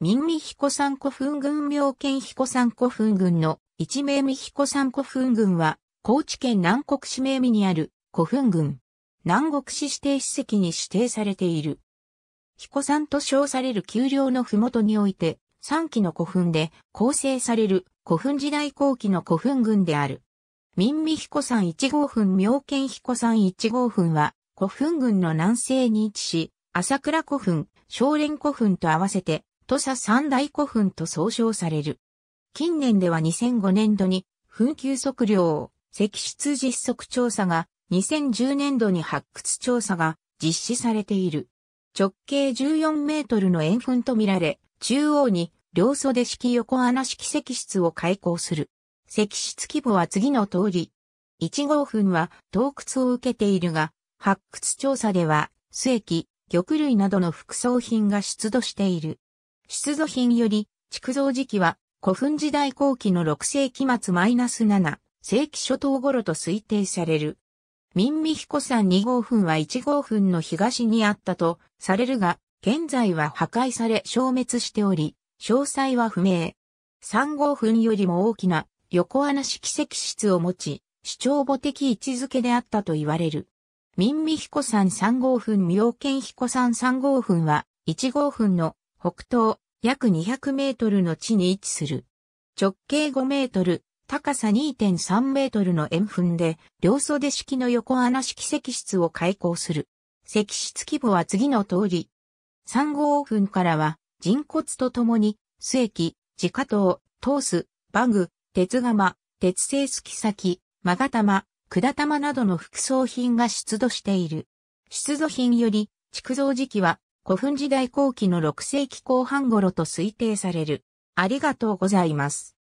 民美彦山古墳群妙見彦山古墳群の一名美彦山古墳群は、高知県南国市名美にある古墳群。南国市指定史跡に指定されている。彦山と称される丘陵の麓において、3基の古墳で構成される古墳時代後期の古墳群である。民美彦山1号墳妙見彦山1号墳は、古墳群の南西に位置し、朝倉古墳、少蓮古墳と合わせて土佐三大古墳と総称される。近年では2005年度に、墳丘測量、石質実測調査が、2010年度に発掘調査が実施されている。直径14メートルの円墳とみられ、中央に両袖式横穴式石室を開講する。石室規模は次の通り。1号墳は洞窟を受けているが、発掘調査では、水液、玉類などの副葬品が出土している。出土品より、築造時期は古墳時代後期の6世紀末マイナス -7 世紀初頭頃と推定される。民美彦山2号墳は1号墳の東にあったとされるが、現在は破壊され消滅しており、詳細は不明。3号墳よりも大きな横穴式石室を持ち、主張母的位置づけであったと言われる。民美彦山3号墳妙見彦山3号墳は1号墳の北東約200メートルの地に位置する。直径5メートル、高さ2.3メートルの円墳で、両袖式の横穴式石室を開口する。石室規模は次の通り。3号墳からは、人骨とともに、末液、自家刀、トース、バグ、鉄釜、鉄製すき先、マガ玉、管玉などの副葬品が出土している。出土品より、築造時期は古墳時代後期の6世紀後半頃と推定される。ありがとうございます。